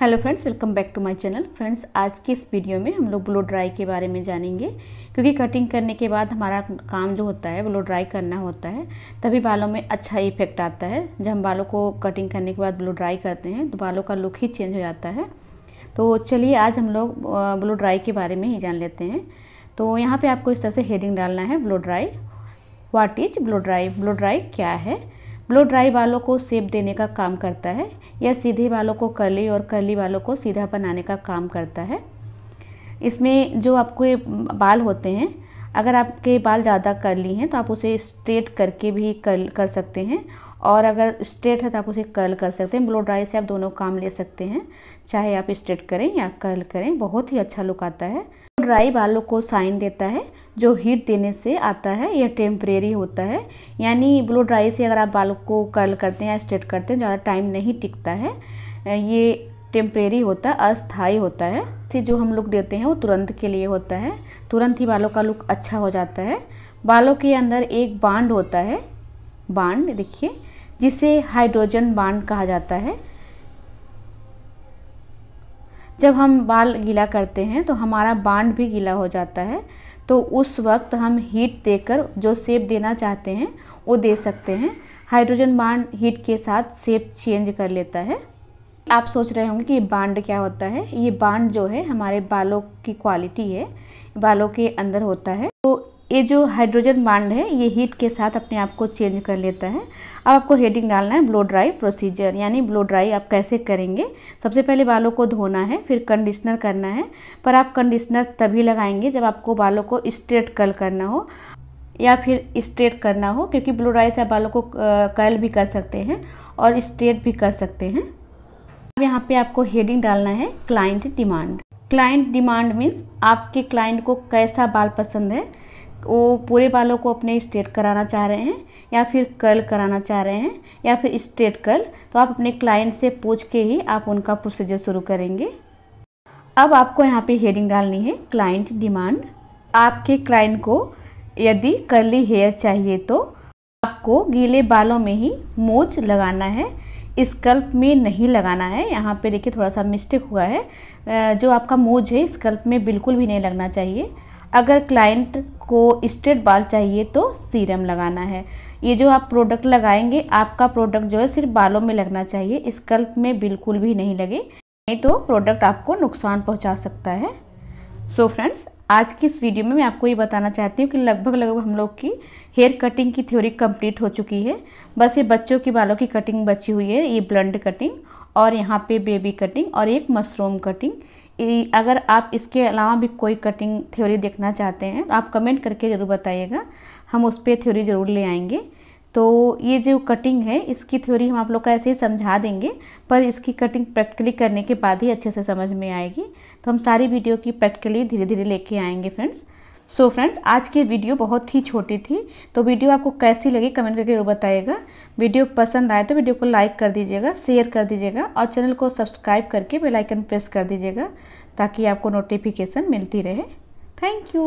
hello friends welcome back to my channel friends आज की इस वीडियो में हम लोग ब्लो ड्राई के बारे में जानेंगे क्योंकि कटिंग करने के बाद हमारा काम जो होता है ब्लो ड्राई करना होता है तभी बालों में अच्छा इफेक्ट आता है जब हम बालों को कटिंग करने के बाद ब्लो ड्राई करते हैं तो बालों का लुक ही चेंज हो जाता है तो चलिए आज हम लोग ब्लो ड्राई के बारे में ही जान लेते हैं तो यहाँ पर आपको इस तरह से हेडिंग डालना है blow dry what is blow dry blow dry क्या है ब्लो ड्राई बालों को सेप देने का काम करता है या सीधे बालों को कर्ली और कर्ली बालों को सीधा बनाने का काम करता है इसमें जो आपके बाल होते हैं अगर आपके बाल ज़्यादा कर्ली हैं तो आप उसे स्ट्रेट करके भी कर्ल कर सकते हैं और अगर स्ट्रेट है तो आप उसे कर्ल कर सकते हैं ब्लो ड्राई से आप दोनों काम ले सकते हैं चाहे आप स्ट्रेट करें या कर्ल करें बहुत ही अच्छा लुक आता है ड्राई बालों को साइन देता है जो हीट देने से आता है यह टेम्परेरी होता है यानी ब्लो ड्राई से अगर आप बालों को कर्ल करते हैं या स्ट्रेट करते हैं ज़्यादा टाइम नहीं टिकता है ये टेम्परेरी होता है अस्थाई होता है से जो हम लुक देते हैं वो तुरंत के लिए होता है तुरंत ही बालों का लुक अच्छा हो जाता है बालों के अंदर एक बांड होता है बांड देखिए जिसे हाइड्रोजन बांड कहा जाता है जब हम बाल गीला करते हैं तो हमारा बांड भी गीला हो जाता है तो उस वक्त हम हीट देकर जो सेप देना चाहते हैं वो दे सकते हैं हाइड्रोजन बांड हीट के साथ सेप चेंज कर लेता है आप सोच रहे होंगे कि ये बांड क्या होता है ये बांड जो है हमारे बालों की क्वालिटी है बालों के अंदर होता है ये जो हाइड्रोजन बांड है ये हीट के साथ अपने आप को चेंज कर लेता है अब आपको हेडिंग डालना है ब्लो ड्राई प्रोसीजर यानी ब्लो ड्राई आप कैसे करेंगे सबसे पहले बालों को धोना है फिर कंडीशनर करना है पर आप कंडीशनर तभी लगाएंगे जब आपको बालों को स्ट्रेट कल करना हो या फिर स्ट्रेट करना हो क्योंकि ब्लो ड्राई से आप बालों को कर्ल भी कर सकते हैं और स्ट्रेट भी कर सकते हैं अब यहाँ पे आपको हेडिंग डालना है client demand client demand means आपके क्लाइंट को कैसा बाल पसंद है वो पूरे बालों को अपने स्ट्रेट कराना चाह रहे हैं या फिर कर्ल कराना चाह रहे हैं या फिर स्ट्रेट कर्ल तो आप अपने क्लाइंट से पूछ के ही आप उनका प्रोसीजर शुरू करेंगे अब आपको यहाँ पे हेडिंग डालनी है क्लाइंट डिमांड आपके क्लाइंट को यदि कर्ली हेयर चाहिए तो आपको गीले बालों में ही मोज लगाना है स्कल्प में नहीं लगाना है यहाँ पे देखिए थोड़ा सा मिस्टेक हुआ है जो आपका मोज है स्कल्प में बिल्कुल भी नहीं लगना चाहिए अगर क्लाइंट आपको स्ट्रेट बाल चाहिए तो सीरम लगाना है ये जो आप प्रोडक्ट लगाएंगे आपका प्रोडक्ट जो है सिर्फ बालों में लगना चाहिए स्कल्प में बिल्कुल भी नहीं लगे नहीं तो प्रोडक्ट आपको नुकसान पहुंचा सकता है सो so फ्रेंड्स आज की इस वीडियो में मैं आपको ये बताना चाहती हूँ कि लगभग लगभग हम लोग की हेयर कटिंग की थ्योरी कंप्लीट हो चुकी है बस ये बच्चों की बालों की कटिंग बची हुई है ये ब्लंड कटिंग और यहाँ पे बेबी कटिंग और एक मशरूम कटिंग अगर आप इसके अलावा भी कोई कटिंग थ्योरी देखना चाहते हैं तो आप कमेंट करके ज़रूर बताइएगा हम उस पर थ्योरी ज़रूर ले आएंगे तो ये जो कटिंग है इसकी थ्योरी हम आप लोग का ऐसे ही समझा देंगे पर इसकी कटिंग प्रैक्टिकली करने के बाद ही अच्छे से समझ में आएगी तो हम सारी वीडियो की प्रैक्टिकली धीरे धीरे लेके आएंगे फ्रेंड्स सो so फ्रेंड्स आज की वीडियो बहुत ही छोटी थी तो वीडियो आपको कैसी लगी कमेंट करके जरूर बताइएगा वीडियो पसंद आए तो वीडियो को लाइक कर दीजिएगा शेयर कर दीजिएगा और चैनल को सब्सक्राइब करके बेल आइकन प्रेस कर दीजिएगा ताकि आपको नोटिफिकेशन मिलती रहे थैंक यू